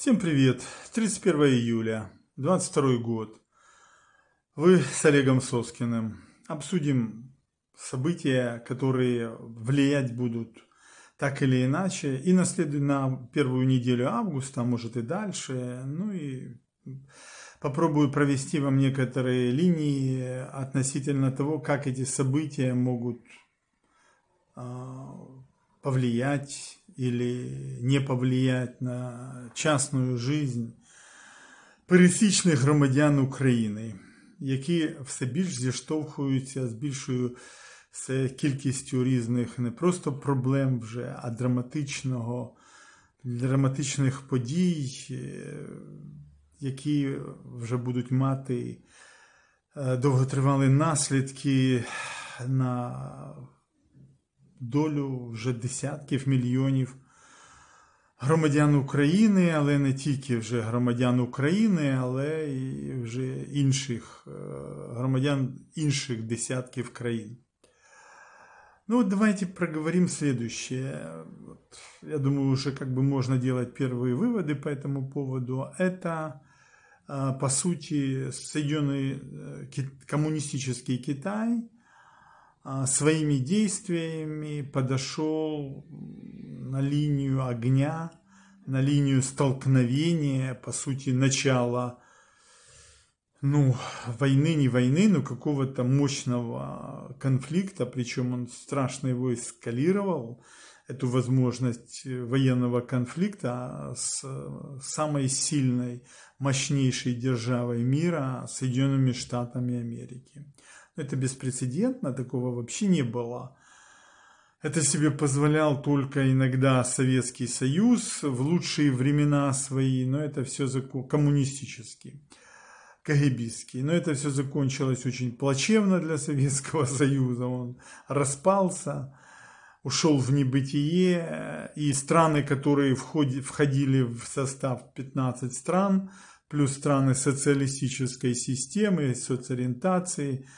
Всем привет! 31 июля, 22 год. Вы с Олегом Соскиным. Обсудим события, которые влиять будут так или иначе и на, след... на первую неделю августа, а может и дальше. Ну и попробую провести вам некоторые линии относительно того, как эти события могут а, повлиять или не повлиять на частную жизнь пересічних громадян України, які все більш зіштовхуються з більшою кількістю різних не просто проблем вже, а драматичного, драматичних подій, е, які вже будуть мати е, довготривалі наслідки на долю вже десятків мільйонів громадян України, але не тільки вже громадян України, але і вже інших громадян інших десятків країн. Ну давайте проговорим следующее. Вот, я думаю, уже как бы можно делать первые выводы по этому поводу. Это, э, по сути, Соединенный э, коммунистический Китай – а, своими действиями подошел на линию огня, на линию столкновения, по сути, начала ну, войны, не войны, но какого-то мощного конфликта, причем он страшно его эскалировал, эту возможность военного конфликта а с самой сильной, мощнейшей державой мира, Соединенными Штатами Америки. Это беспрецедентно, такого вообще не было. Это себе позволял только иногда Советский Союз в лучшие времена свои, но это все коммунистические коммунистический, Но это все закончилось очень плачевно для Советского Союза. Он распался, ушел в небытие, и страны, которые входили в состав 15 стран, плюс страны социалистической системы, соцориентации –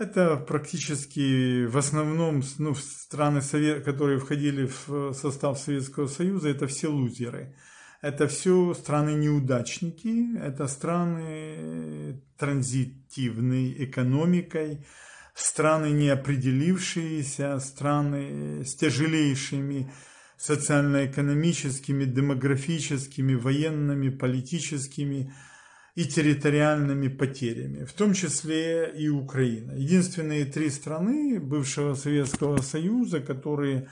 это практически в основном ну, страны, которые входили в э, состав Советского Союза, это все лузеры. Это все страны-неудачники, это страны э, транзитивной экономикой, страны неопределившиеся, страны э, с тяжелейшими социально-экономическими, демографическими, военными, политическими и территориальными потерями, в том числе и Украина. Единственные три страны бывшего Советского Союза, которые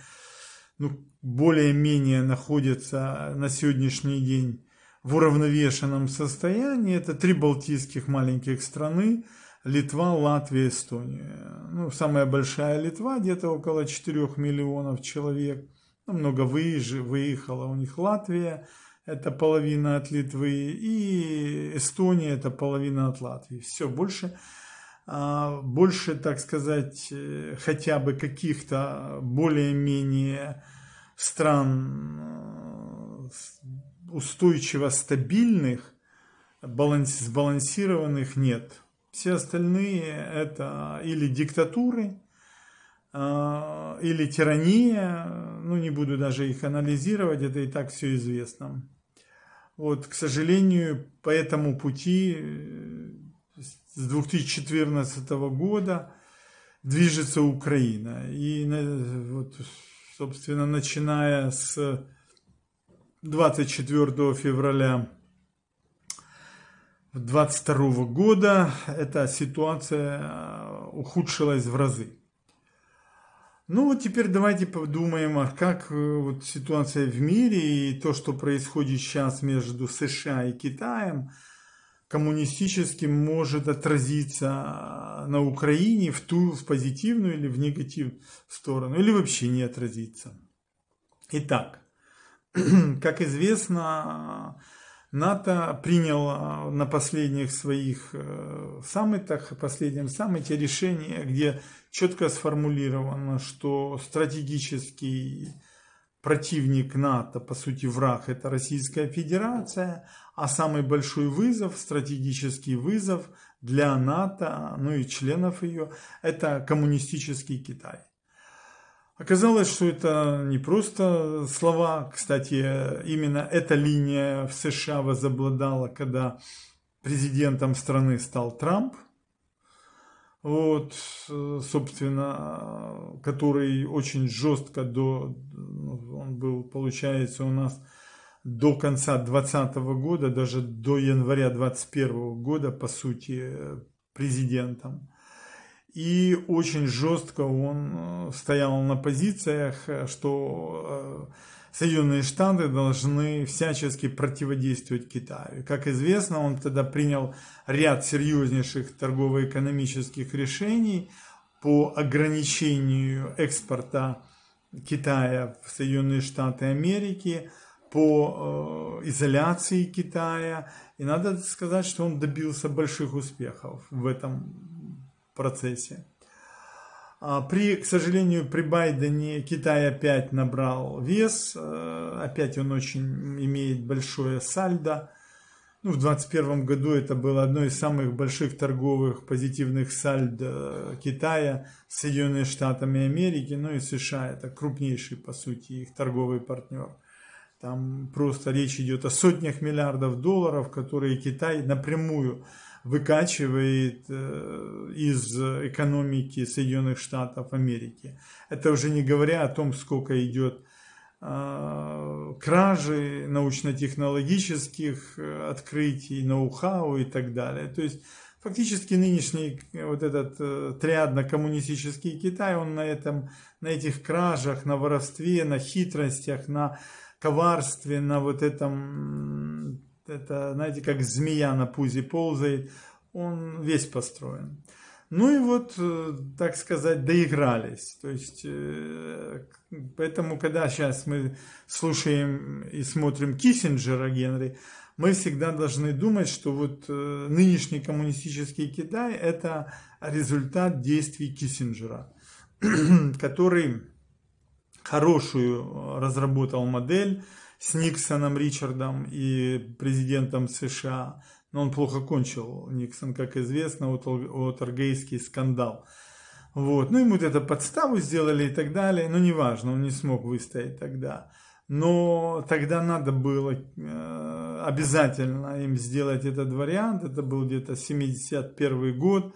ну, более-менее находятся на сегодняшний день в уравновешенном состоянии, это три балтийских маленьких страны, Литва, Латвия, Эстония. Ну, самая большая Литва, где-то около 4 миллионов человек. Ну, много выезжи, выехала у них Латвия – это половина от Литвы, и Эстония это половина от Латвии. Все, больше, а, больше так сказать, э, хотя бы каких-то более-менее стран э, устойчиво стабильных, баланс, сбалансированных нет. Все остальные это или диктатуры, а, или тирания, ну не буду даже их анализировать, это и так все известно. Вот, к сожалению, по этому пути э, с 2014 года движется Украина. И вот, собственно, начиная с 24 февраля 2022 года эта ситуация э, ухудшилась в разы. Ну вот теперь давайте подумаем, а как э, вот ситуация в мире и то, что происходит сейчас между США и Китаем, коммунистическим может отразиться а, на Украине в ту, в позитивную или в негативную сторону, или вообще не отразиться. Итак, как известно, НАТО принял на последних своих э, саммитах, последнем саммите решение, где четко сформулировано, что стратегический противник НАТО, по сути враг, это Российская Федерация, а самый большой вызов, стратегический вызов для НАТО, ну и членов ее, это коммунистический Китай. Оказалось, что это не просто слова, кстати, именно эта линия в США возобладала, когда президентом страны стал Трамп – вот, собственно, который очень жестко до, он был, получается, у нас до конца 2020 года, даже до января 2021 года, по сути, президентом. И очень жестко он э, стоял на позициях, э, что э, Соединенные Штаты должны всячески противодействовать Китаю. Как известно, он тогда принял ряд серьезнейших торгово-экономических решений по ограничению экспорта Китая в Соединенные Штаты Америки, по э, изоляции Китая. И надо сказать, что он добился больших успехов в этом процессе. А, при, к сожалению, при Байдене Китай опять набрал вес, э, опять он очень имеет большое сальдо. Ну, в 2021 году это было одно из самых больших торговых позитивных сальд Китая с Соединенными Штатами Америки, ну и США, это крупнейший, по сути, их торговый партнер. Там просто речь идет о сотнях миллиардов долларов, которые Китай напрямую выкачивает э, из экономики Соединенных Штатов Америки. Это уже не говоря о том, сколько идет э, кражи научно-технологических э, открытий, ноу-хау и так далее. То есть фактически нынешний вот этот триадно-коммунистический Китай, он на, этом, на этих кражах, на воровстве, на хитростях, на коварстве, на вот этом это, знаете, как змея на пузе ползает, он весь построен. Ну и вот, э, так сказать, доигрались. То есть, э, поэтому, когда сейчас мы слушаем и смотрим Киссинджера Генри, мы всегда должны думать, что вот э, нынешний коммунистический Китай – это результат действий Киссинджера, который хорошую разработал модель, с Никсоном Ричардом и президентом США. Но он плохо кончил. Никсон, как известно, Уотергейский скандал. Вот. Ну, ему это подставу сделали и так далее. Но неважно, он не смог выстоять тогда. Но тогда надо было э, обязательно им сделать этот вариант. Это был где-то 71 год.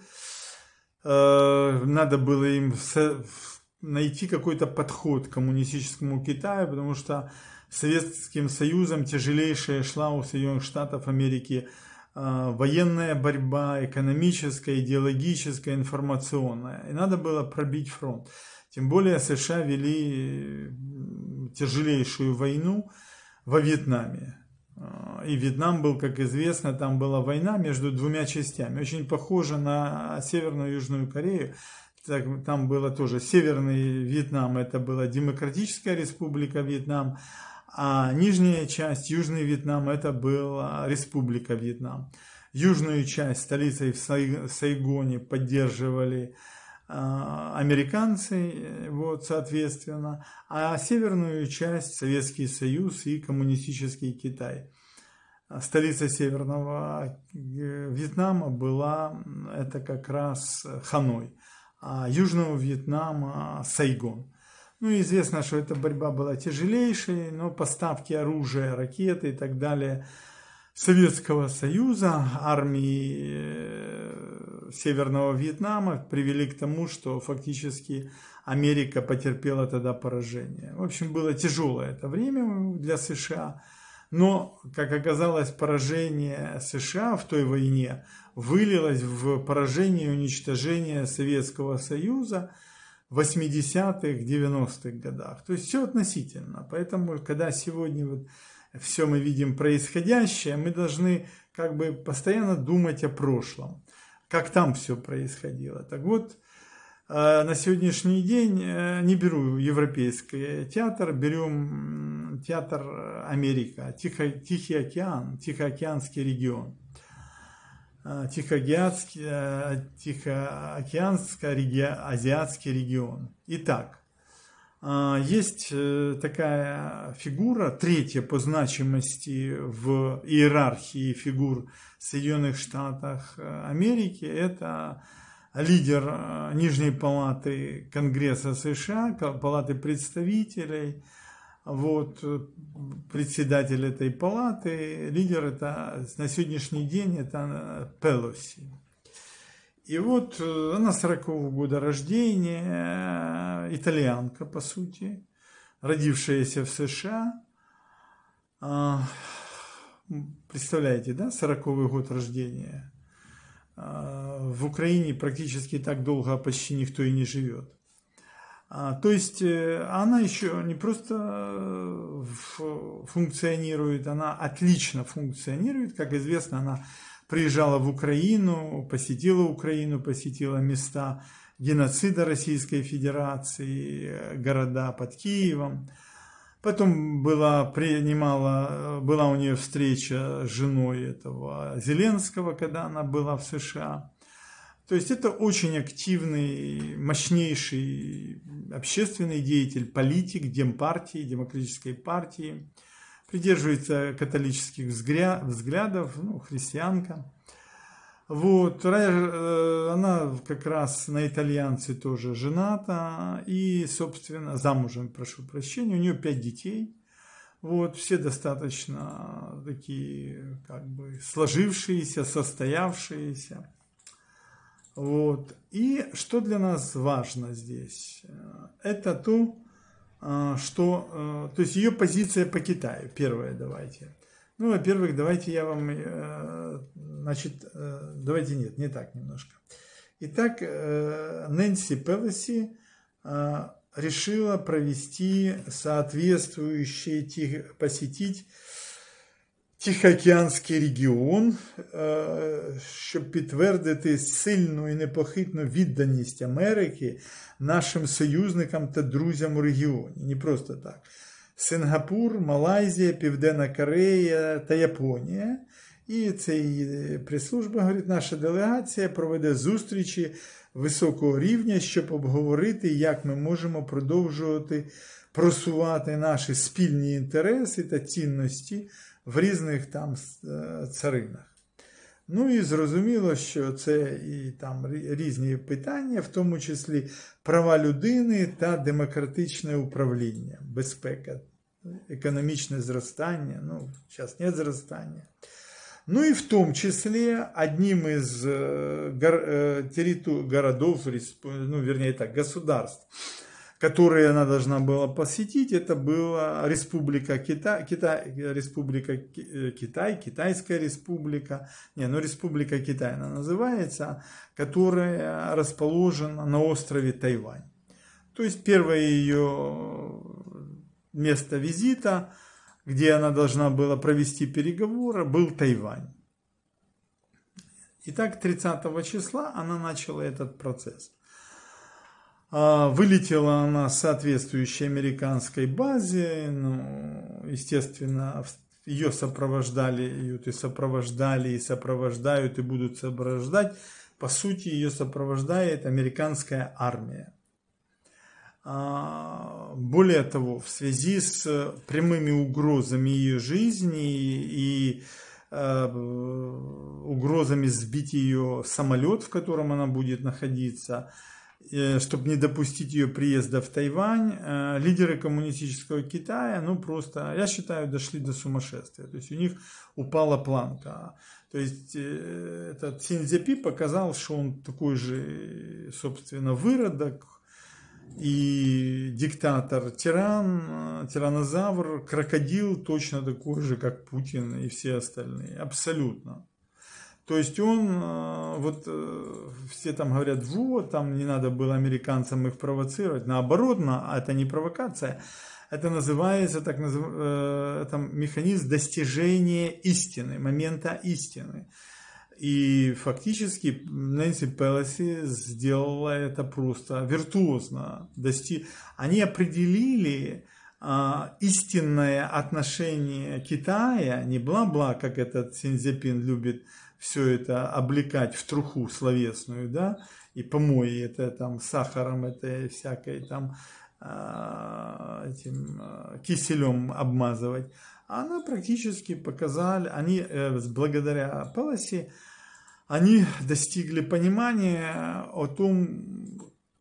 Э, надо было им найти какой-то подход к коммунистическому Китаю, потому что Советским Союзом тяжелейшая шла у Соединенных Штатов Америки а, военная борьба, экономическая, идеологическая, информационная. И надо было пробить фронт. Тем более США вели тяжелейшую войну во Вьетнаме. А, и Вьетнам был, как известно, там была война между двумя частями. Очень похожа на Северную и Южную Корею так, там было тоже Северный Вьетнам, это была Демократическая Республика Вьетнам, а нижняя часть, Южный Вьетнам, это была Республика Вьетнам. Южную часть столицей в Сайгоне поддерживали а, американцы, вот, соответственно, а северную часть Советский Союз и коммунистический Китай. Столица Северного э, Вьетнама была, это как раз Ханой. А, Южного Вьетнама Сайгон. Ну известно, что эта борьба была тяжелейшей, но поставки оружия, ракеты и так далее Советского Союза, армии э, Северного Вьетнама привели к тому, что фактически Америка потерпела тогда поражение. В общем, было тяжелое это время для США. Но, как оказалось, поражение США в той войне вылилось в поражение и уничтожение Советского Союза в 80-х, 90-х годах. То есть все относительно. Поэтому, когда сегодня вот все мы видим происходящее, мы должны как бы постоянно думать о прошлом, как там все происходило. Так вот, э, на сегодняшний день э, не беру европейский театр, берем театр э, Америка, Тихо, Тихий океан, Тихоокеанский регион. Э, Тихоокеанский э, регион. Итак, э, есть такая фигура, третья по значимости в иерархии фигур в Соединенных Штатах Америки, это лидер Нижней Палаты Конгресса США, Палаты представителей – вот, э, председатель этой палаты, лидер это на сегодняшний день это э, Пелоси. И вот э, она 40 -го года рождения, итальянка по сути, родившаяся в США. А, представляете, да, 40 год рождения. А, в Украине практически так долго почти никто и не живет. А, то есть э, она еще не просто э, функционирует, она отлично функционирует. Как известно, она приезжала в Украину, посетила Украину, посетила места геноцида Российской Федерации, э, города под Киевом. Потом была, принимала, была у нее встреча с женой этого Зеленского, когда она была в США. То есть это очень активный, мощнейший общественный деятель, политик демпартии, демократической партии, придерживается католических взглядов, ну, христианка. Вот, э, она как раз на итальянце тоже жената и, собственно, замужем, прошу прощения, у нее пять детей. Вот, все достаточно такие, как бы, сложившиеся, состоявшиеся. Вот. И что для нас важно здесь? Э, это то, э, что... Э, то есть ее позиция по Китаю. Первое давайте. Ну, во-первых, давайте я вам... Значит, давайте нет, не так немножко. Итак, Нэнси Пелоси решила провести соответствующие, посетить Тихоокеанський регіон, щоб э, підтвердити сильну і непохитну відданість Америки нашим союзникам та друзям у регіоні. Не просто так. Сингапур, Малайзія, Південна Корея та Японія. І цей е, прес-служба говорить, наша делегація проведе зустрічі високого рівня, щоб обговорити, як ми можемо продовжувати просувати наші спільні інтереси та цінності. в різних там царинах. Ну і зрозуміло, що це і там різні питання, в тому числі права людини та демократичне управління, безпека, економічне зростання, ну, зараз не зростання. Ну и в том числе одним из э, гор, э, территу, городов, ну, вернее так, государств, которые она должна была посетить, это была Республика Китай, Китай Республика э, Китай, Китайская Республика, не, ну Республика Китай она называется, которая расположена на острове Тайвань. То есть первое ее место визита, где она должна была провести переговоры, был Тайвань. Итак, 30 числа она начала этот процесс. А, вылетела она с соответствующей американской базе, ну, естественно, ее сопровождали, ее и сопровождали, и сопровождают, и будут сопровождать. По сути, ее сопровождает американская армия. А, более того, в связи с прямыми угрозами ее жизни и э, угрозами сбить ее самолет, в котором она будет находиться, Э, чтобы не допустить ее приезда в Тайвань, э, лидеры коммунистического Китая, ну просто, я считаю, дошли до сумасшествия. То есть у них упала планка. То есть э, этот Синьцзепи показал, что он такой же, собственно, выродок и диктатор, тиран, тиранозавр, крокодил точно такой же, как Путин и все остальные. Абсолютно. То есть он, э, вот э, все там говорят, вот, там не надо было американцам их провоцировать. Наоборот, на, это не провокация. Это называется так назыв, э, там, механизм достижения истины, момента истины. И фактически Нэнси Пелоси сделала это просто виртуозно. Дости... Они определили э, истинное отношение Китая, не бла-бла, как этот Синзепин любит все это облекать в труху словесную, да, и помои это там сахаром, это всякой там а, этим а, киселем обмазывать. А она практически показали, они э, благодаря Пелоси, они достигли понимания о том,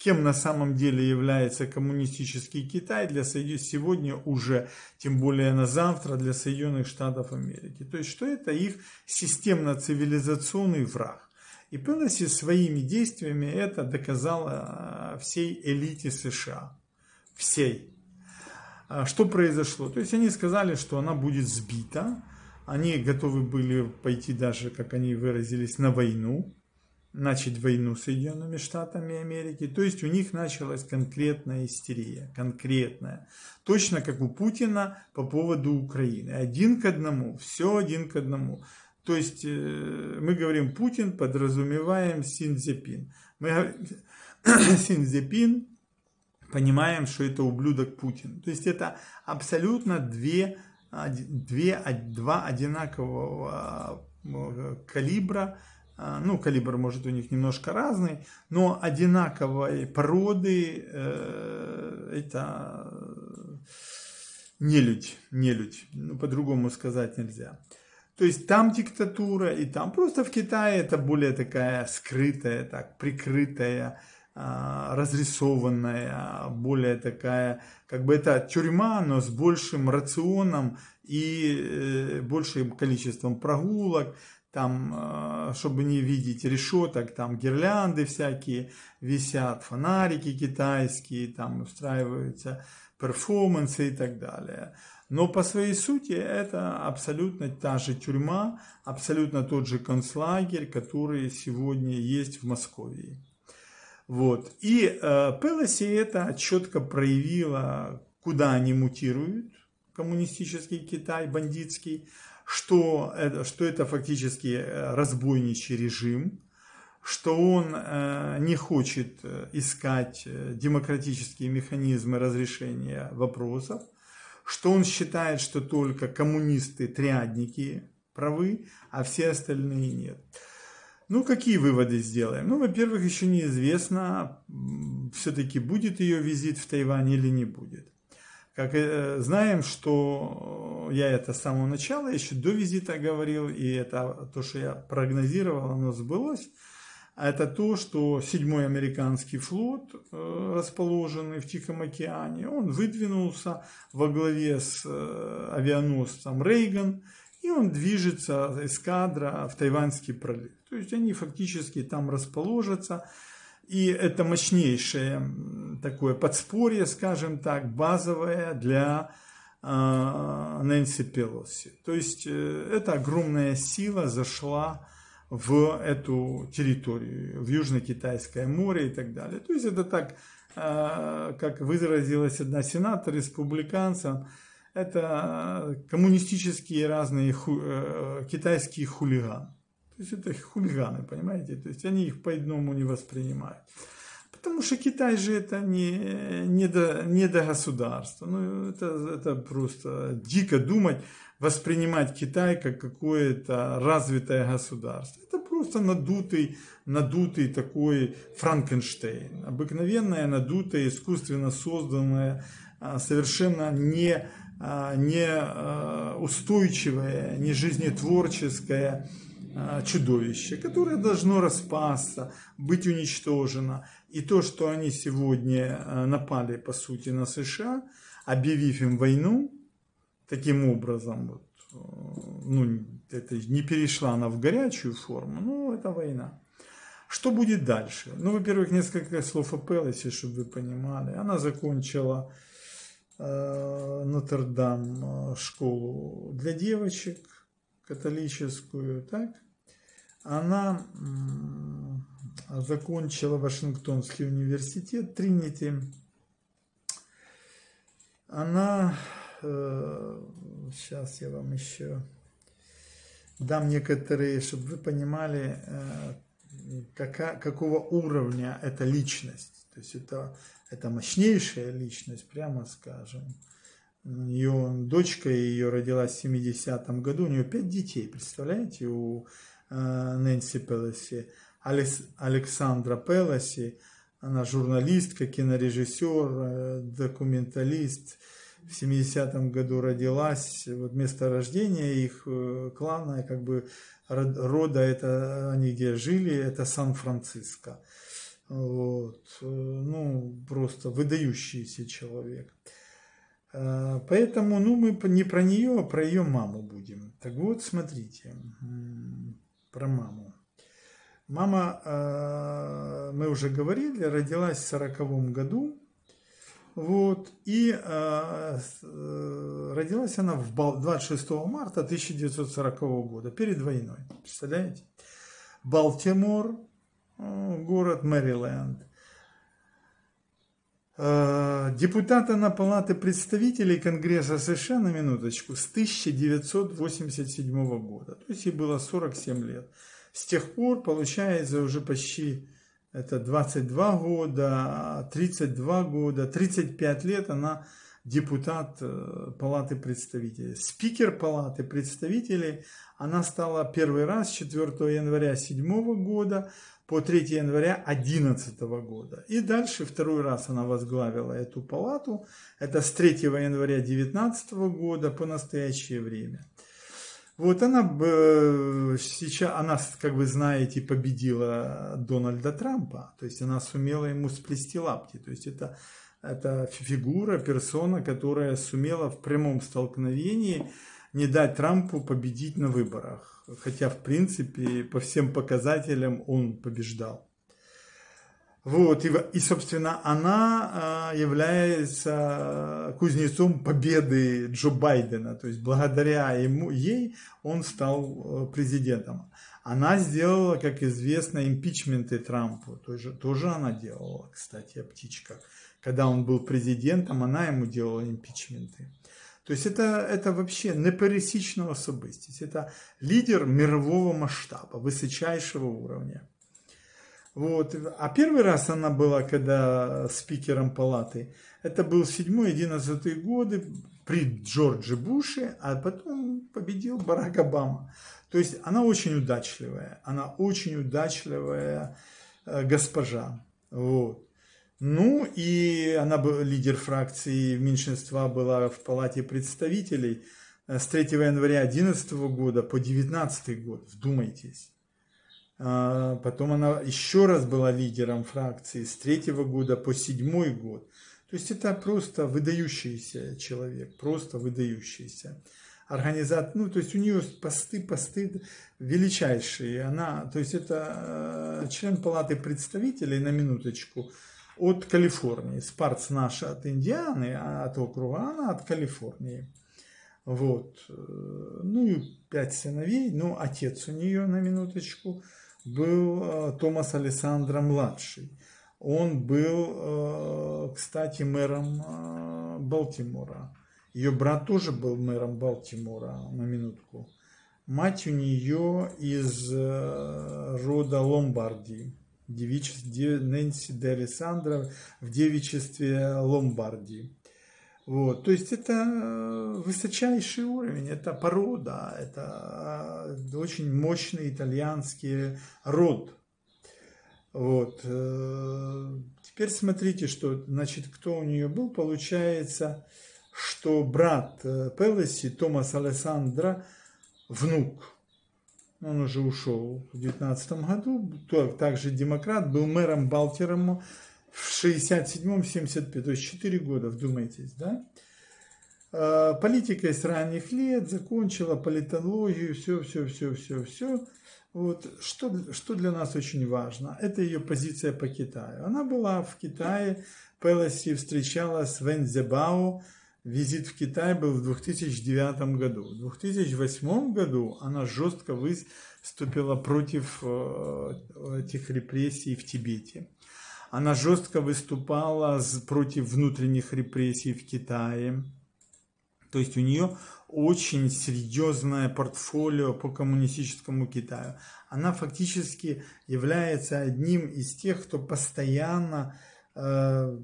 кем на самом деле является коммунистический Китай для сегодня уже, тем более на завтра для Соединенных Штатов Америки. То есть, что это их системно-цивилизационный враг. И Пелоси своими действиями это доказала а, всей элите США. Всей. А, что произошло? То есть они сказали, что она будет сбита. Они готовы были пойти даже, как они выразились, на войну начать войну с Соединенными Штатами Америки. То есть у них началась конкретная истерия, конкретная. Точно как у Путина по поводу Украины. Один к одному, все один к одному. То есть э, мы говорим Путин, подразумеваем Синдзепин. Мы Синдзепин понимаем, что это ублюдок Путин. То есть это абсолютно две, две, а, два одинакового э, калибра а, ну, калибр может у них немножко разный, но одинаковой породы э, это не нелюдь, ну, по-другому сказать нельзя. То есть там диктатура и там просто в Китае это более такая скрытая, так прикрытая, а, разрисованная, более такая, как бы это тюрьма, но с большим рационом и э, большим количеством прогулок, там, э, чтобы не видеть решеток, там гирлянды всякие висят, фонарики китайские, там устраиваются перформансы и так далее. Но по своей сути это абсолютно та же тюрьма, абсолютно тот же концлагерь, который сегодня есть в Москве. Вот. И э, Пелоси это четко проявила, куда они мутируют, коммунистический Китай, бандитский, что, это что это фактически э, разбойничий режим, что он э, не хочет э, искать демократические механизмы разрешения вопросов, что он считает, что только коммунисты-трядники правы, а все остальные нет. Ну, какие выводы сделаем? Ну, во-первых, еще неизвестно, все-таки будет ее визит в Тайвань или не будет. Как э, знаем, что э, я это с самого начала, еще до визита говорил, и это то, что я прогнозировал, оно сбылось. А это то, что седьмой американский флот, э, расположенный в Тихом океане, он выдвинулся во главе с авианосцем Рейган, и он движется эскадра в Тайваньский пролив. То есть они фактически там расположатся. И это мощнейшее такое подспорье, скажем так, базовое для а, Нэнси Пелоси. То есть э, эта огромная сила зашла в эту территорию, в Южно-Китайское море и так далее. То есть это так, а, как выразилась одна сенатор, республиканца, это а, коммунистические разные ху, э, китайские хулиганы. То есть это хулиганы, понимаете? То есть они их по одному не воспринимают. Потому что Китай же это не, не, до, не до государства. Ну, это, это просто дико думать, воспринимать Китай как какое-то развитое государство. Это просто надутый, надутый такой Франкенштейн. Обыкновенное, надутое, искусственно созданное, а, совершенно не, а, не а, устойчивое, не жизнетворческое Э, чудовище, которое должно распасться, быть уничтожено. И то, что они сегодня э, напали, по сути, на США, объявив им войну, таким образом, вот, э, ну, это не перешла она в горячую форму, но это война. Что будет дальше? Ну, во-первых, несколько слов о Пелосе, чтобы вы понимали. Она закончила э, Нотр-Дам школу для девочек – католическую, так, она закончила Вашингтонский университет Тринити. Она, э, сейчас я вам еще дам некоторые, чтобы вы понимали, э, какая, какого уровня эта личность. То есть это, это мощнейшая личность, прямо скажем. Ее дочка ее родилась в 70 году, у нее пять детей, представляете, у э, Нэнси Пелоси. Алекс, Александра Пелоси, она журналистка, кинорежиссер, э, документалист. В 70 году родилась, вот место рождения их э, клана, как бы рода, это они где жили, это Сан-Франциско. Вот. Э, ну, просто выдающийся человек. А, поэтому, ну, мы не про нее, а про ее маму будем. Так вот, смотрите, про маму. Мама, а, мы уже говорили, родилась в сороковом году. Вот, и а, э, родилась она в 26 марта 1940 года, перед войной. Представляете? Балтимор, э, город Мэриленд. Э, депутата на Палаты представителей Конгресса США, на минуточку, с 1987 года. То есть ей было 47 лет. С тех пор, получается, уже почти это 22 года, 32 года, 35 лет она депутат э, Палаты представителей. Спикер Палаты представителей, она стала первый раз 4 января 2007 года по 3 января 2011 года. И дальше второй раз она возглавила эту палату. Это с 3 января 2019 года по настоящее время. Вот она э, сейчас, она, как вы знаете, победила Дональда Трампа, то есть она сумела ему сплести лапти, то есть это это фигура, персона, которая сумела в прямом столкновении не дать Трампу победить на выборах. Хотя, в принципе, по всем показателям он побеждал. Вот, и, и собственно, она а, является кузнецом победы Джо Байдена. То есть, благодаря ему, ей он стал э, президентом. Она сделала, как известно, импичменты Трампу. Тоже, тоже она делала, кстати, о птичках когда он был президентом, она ему делала импичменты. То есть это, это вообще непересічна события. Это лидер мирового масштаба, высочайшего уровня. Вот. А первый раз она была, когда спикером палаты, это был 7-11 годы при Джорджи Буше, а потом победил Барак Обама. То есть она очень удачливая, она очень удачливая э, госпожа. Вот. Ну и она была лидер фракции меньшинства была в Палате представителей э, с 3 января 2011 года по 2019 год, вдумайтесь. А, потом она еще раз была лидером фракции с 3 года по 7 год. То есть это просто выдающийся человек, просто выдающийся организатор. Ну, то есть у нее посты, посты величайшие. Она, то есть это э, член Палаты представителей, на минуточку, от Калифорнии. Спарц наша от Индианы, а от округа она от Калифорнии. Вот. Э, ну и пять сыновей. Ну, отец у нее, на минуточку, был э, Томас Александра-младший. Он был, э, кстати, мэром Балтимора. Ее брат тоже был мэром Балтимора, на минутку. Мать у нее из рода Ломбардии девичестве Нэнси де Алессандро в девичестве Ломбарди. Вот. То есть это э, высочайший уровень, это порода, это э, очень мощный итальянский род. Вот. Э, теперь смотрите, что, значит, кто у нее был. Получается, что брат Пелоси, Томас Алессандро, внук он уже ушел в 19 году, также демократ, был мэром Балтером в 67-75, то есть 4 года, вдумайтесь, да? А, политика с ранних лет, закончила политологию, все, все, все, все, все. Вот что, что для нас очень важно, это ее позиция по Китаю. Она была в Китае, Пелоси встречалась с Вензебао, визит в Китай был в 2009 году. В 2008 году она жестко выступила против э, этих репрессий в Тибете. Она жестко выступала против внутренних репрессий в Китае. То есть у нее очень серьезное портфолио по коммунистическому Китаю. Она фактически является одним из тех, кто постоянно э,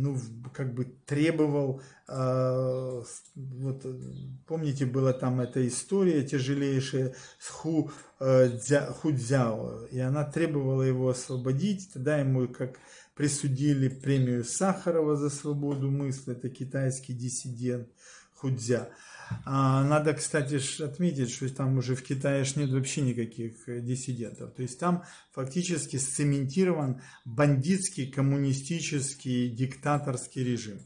ну, как бы требовал, э, вот, помните, была там эта история тяжелейшая с Ху, э, Ху Дзяо, и она требовала его освободить, тогда ему как присудили премию Сахарова за свободу мысли, это китайский диссидент Худзя. Э, а, надо, кстати, отметить, что там уже в Китае нет вообще никаких э, диссидентов. То есть там фактически сцементирован бандитский коммунистический диктаторский режим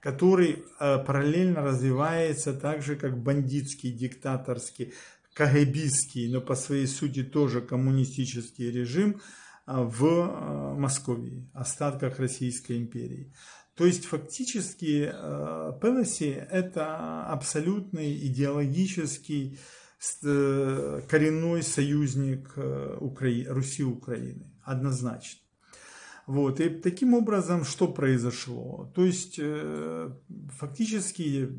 который э, параллельно развивается так же, как бандитский, диктаторский, КГБистский, но по своей сути тоже коммунистический режим а, в э, Москве, остатках Российской империи. То есть фактически Пелоси э, это абсолютный идеологический э, коренной союзник э, Укра... Руси Украины, однозначно. Вот. И таким образом, что произошло? То есть, фактически,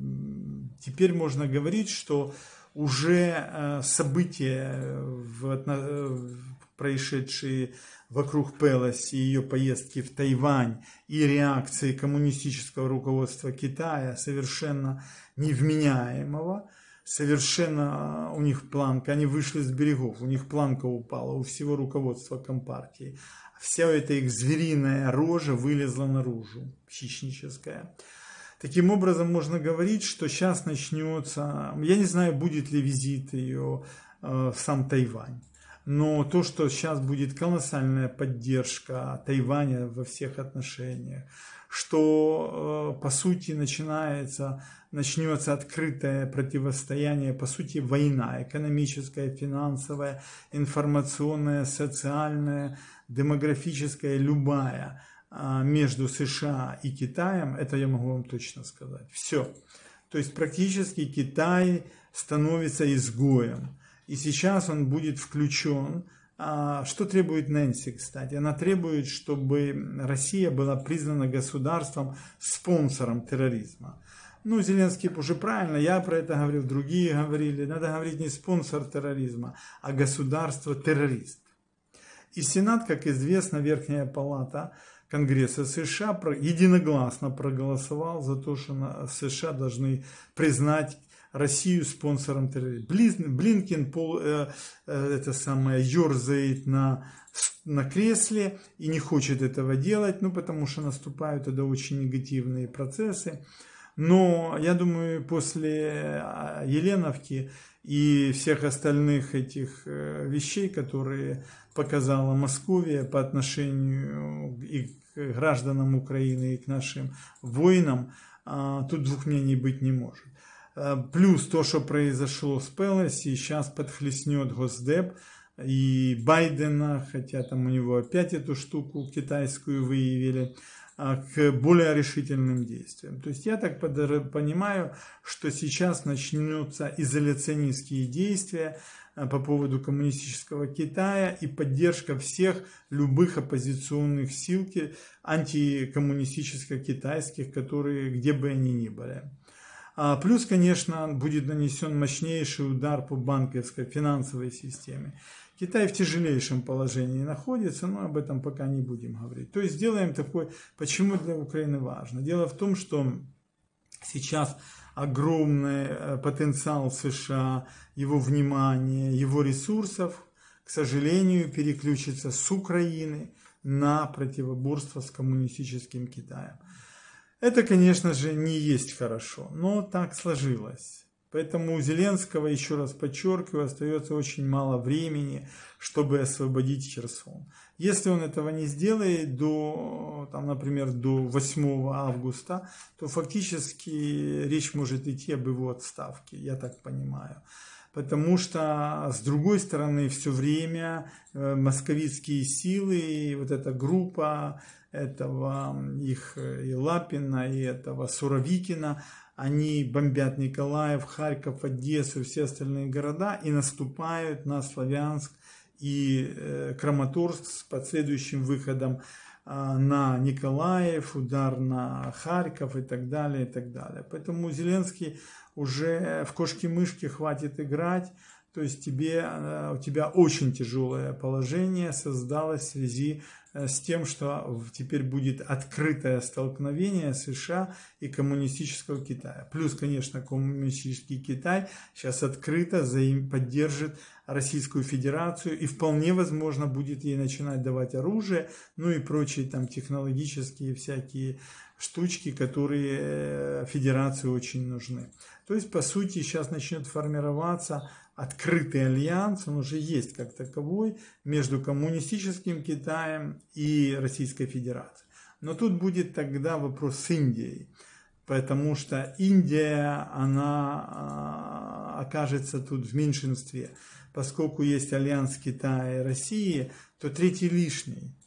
теперь можно говорить, что уже события в, происшедшие вокруг Пелоси и ее поездки в Тайвань и реакции коммунистического руководства Китая, совершенно невменяемого, совершенно э, у них планка, они вышли с берегов, у них планка упала, у всего руководства Компартии. Вся эта их звериная рожа вылезла наружу, хищническая. Таким образом, можно говорить, что сейчас начнется, я не знаю, будет ли визит ее э, в сам Тайвань. Но то, что сейчас будет колоссальная поддержка Тайваня во всех отношениях, что э, по сути начинается, начнется открытое противостояние, по сути война экономическая, финансовая, информационная, социальная, демографическая, любая э, между США и Китаем, это я могу вам точно сказать. Все. То есть практически Китай становится изгоем. И сейчас он будет включен. А, что требует Нэнси, кстати? Она требует, чтобы Россия была признана государством спонсором терроризма. Ну, Зеленский уже правильно, я про это говорил, другие говорили. Надо говорить не спонсор терроризма, а государство-террорист. И Сенат, как известно, Верхняя Палата Конгресса США единогласно проголосовал за то, что США должны признать Россию спонсором терроризма. Блинкин пол, э, э, это самое, ерзает на, на кресле и не хочет этого делать, ну потому что наступают тогда очень негативные процессы. Но я думаю, после э, Еленовки и всех остальных этих э, вещей, которые показала Московия по отношению и к гражданам Украины, и к нашим воинам, а, тут двух мнений быть не может. Плюс то, что произошло с Пелоси, сейчас подхлестнет Госдеп и Байдена, хотя там у него опять эту штуку китайскую выявили, а, к более решительным действиям. То есть я так понимаю, что сейчас начнутся изоляционистские действия э, по поводу коммунистического Китая и поддержка всех любых оппозиционных сил антикоммунистическо-китайских, которые где бы они ни были. А, плюс, конечно, будет нанесен мощнейший удар по банковской финансовой системе. Китай в тяжелейшем положении находится, но об этом пока не будем говорить. То есть сделаем такой, почему для Украины важно. Дело в том, что сейчас огромный э, потенциал США, его внимание, его ресурсов, к сожалению, переключится с Украины на противоборство с коммунистическим Китаем. Это, конечно же, не есть хорошо, но так сложилось. Поэтому у Зеленского, еще раз подчеркиваю, остается очень мало времени, чтобы освободить Херсон. Если он этого не сделает до, там, например, до 8 августа, то фактически речь может идти об его отставке, я так понимаю потому что, а с другой стороны, все время э, московитские силы, вот эта группа этого их э, и Лапина, и этого Суровикина. Они бомбят Николаев, Харьков, Одессу, все остальные города и наступают на Славянск и э, Краматорск с последующим выходом а, на Николаев, удар на Харьков и так далее, и так далее. Поэтому Зеленский уже в кошки-мышки хватит играть. То есть тебе, э, у тебя очень тяжелое положение создалось в связи э, с тем, что теперь будет открытое столкновение США и коммунистического Китая. Плюс, конечно, коммунистический Китай сейчас открыто поддержит Российскую Федерацию и вполне возможно будет ей начинать давать оружие, ну и прочие там технологические всякие штучки, которые э, Федерации очень нужны. То есть, по сути, сейчас начнет формироваться открытый альянс, он уже есть как таковой, между коммунистическим Китаем и Российской Федерацией. Но тут будет тогда вопрос с Индией, потому что Индия, она а, окажется тут в меньшинстве. Поскольку есть альянс Китая и России, то третий лишний.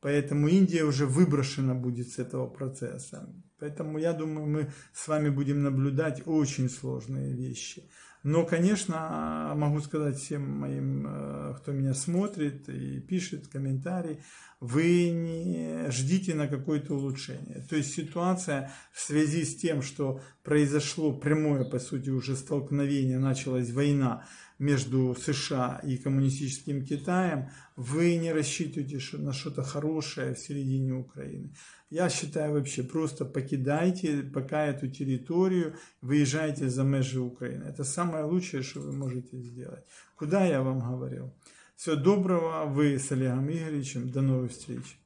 Поэтому Индия уже выброшена будет с этого процесса. Поэтому я думаю, мы с вами будем наблюдать очень сложные вещи. Но, конечно, могу сказать всем моим, э, кто меня смотрит и пишет комментарии, вы не ждите на какое-то улучшение. То есть ситуация в связи с тем, что произошло прямое, по сути, уже столкновение, началась война, между США и коммунистическим Китаем, вы не рассчитываете на что-то хорошее в середине Украины. Я считаю вообще, просто покидайте пока эту территорию, выезжайте за межи Украины. Это самое лучшее, что вы можете сделать. Куда я вам говорил? Всего доброго, вы с Олегом Игоревичем, до новых встреч.